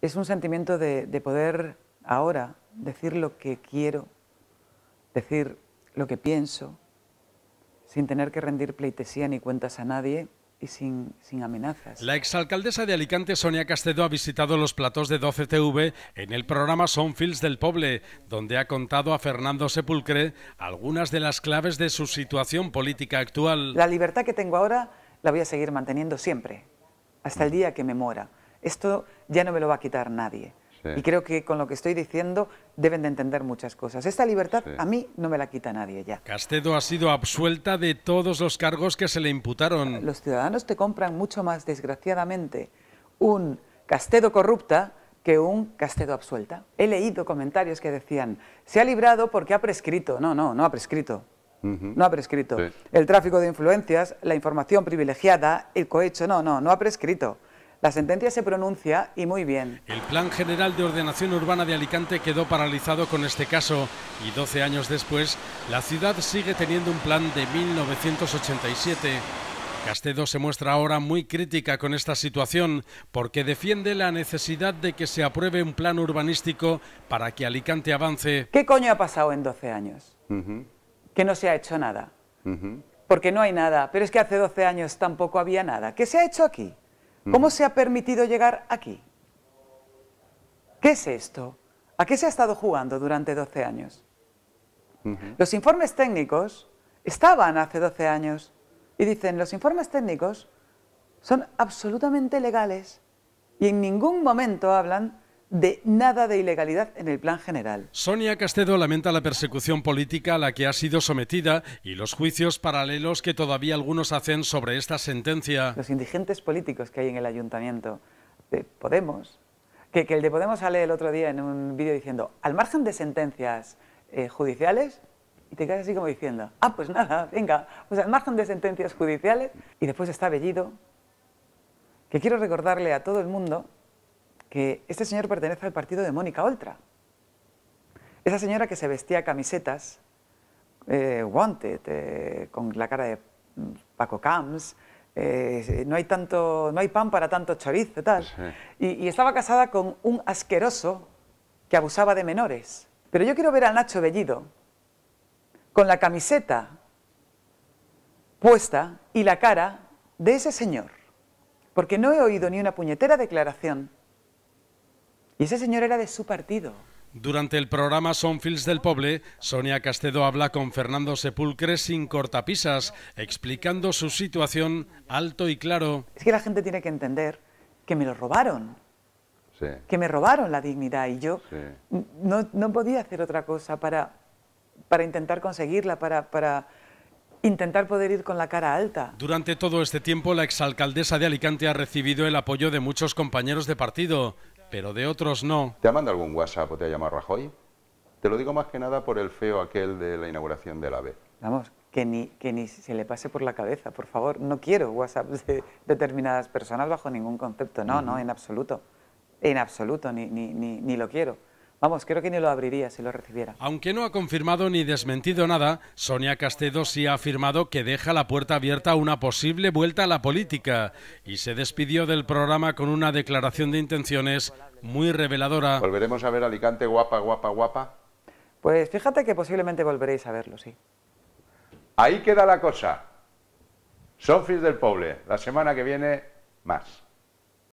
es un sentimiento de, poder ahora decir lo que quiero, decir lo que pienso, sin tener que rendir pleitesía ni cuentas a nadie y sin, amenazas. La exalcaldesa de Alicante, Sonia Castedo, ha visitado los platós de 12TV en el programa Son del Poble, donde ha contado a Fernando Sepulcre algunas de las claves de su situación política actual. La libertad que tengo ahora la voy a seguir manteniendo siempre, hasta el mm. día que me mora. Esto ya no me lo va a quitar nadie. Y creo que con lo que estoy diciendo deben de entender muchas cosas. Esta libertad a mí no me la quita nadie ya. Castedo ha sido absuelta de todos los cargos que se le imputaron. Los ciudadanos te compran mucho más, desgraciadamente, un Castedo corrupta que un Castedo absuelta. He leído comentarios que decían, se ha librado porque ha prescrito. No, no, no ha prescrito. No ha prescrito. El tráfico de influencias, la información privilegiada, el cohecho, no, no, no ha prescrito. La sentencia se pronuncia y muy bien. El Plan General de Ordenación Urbana de Alicante quedó paralizado con este caso y 12 años después la ciudad sigue teniendo un plan de 1987. Castedo se muestra ahora muy crítica con esta situación porque defiende la necesidad de que se apruebe un plan urbanístico para que Alicante avance. ¿Qué coño ha pasado en 12 años? Que no se ha hecho nada. Porque no hay nada. Pero es que hace 12 años tampoco había nada. ¿Qué se ha hecho aquí? ¿Cómo se ha permitido llegar aquí? ¿Qué es esto? ¿A qué se ha estado jugando durante 12 años? Los informes técnicos estaban hace 12 años y dicen, los informes técnicos son absolutamente legales y en ningún momento hablan de nada de ilegalidad en el plan general. Sonia Castedo lamenta la persecución política a la que ha sido sometida y los juicios paralelos que todavía algunos hacen sobre esta sentencia. Los indigentes políticos que hay en el ayuntamiento de Podemos, que, el de Podemos sale el otro día en un vídeo diciendo, al margen de sentencias eh, judiciales, y te quedas así como diciendo, ah, pues nada, venga, pues al margen de sentencias judiciales, y después está Bellido, que quiero recordarle a todo el mundo que este señor pertenece al partido de Mónica Oltra. Esa señora que se vestía camisetas, eh, wanted, eh, con la cara de mm, Paco Camps, eh, no, hay tanto, no hay pan para tanto chorizo, tal. Y, y estaba casada con un asqueroso que abusaba de menores. Pero yo quiero ver a Nacho Bellido con la camiseta puesta y la cara de ese señor, porque no he oído ni una puñetera declaración y ese señor era de su partido. Durante el programa Son del Poble, Sonia Castedo habla con Fernando Sepulcre sin cortapisas, explicando su situación alto y claro. Es que la gente tiene que entender que me lo robaron. Que me robaron la dignidad y yo no, podía hacer otra cosa para, para intentar conseguirla, para, para intentar poder ir con la cara alta. Durante todo este tiempo, la exalcaldesa de Alicante ha recibido el apoyo de muchos compañeros de partido, pero de otros no. ¿Te ha mandado algún WhatsApp o te ha llamado Rajoy? Te lo digo más que nada por el feo aquel de la inauguración del AVE. Vamos, que ni, que ni se le pase por la cabeza, por favor. No quiero WhatsApp de determinadas personas bajo ningún concepto, no, no, en absoluto. En absoluto, ni, ni, ni lo quiero. Vamos, creo que ni lo abriría si lo recibiera. Aunque no ha confirmado ni desmentido nada, Sonia Castedo sí ha afirmado que deja la puerta abierta a una posible vuelta a la política y se despidió del programa con una declaración de intenciones muy reveladora. ¿Volveremos a ver Alicante guapa, guapa, guapa? Pues fíjate que posiblemente volveréis a verlo, sí. Ahí queda la cosa. Sofis del Poble, la semana que viene más.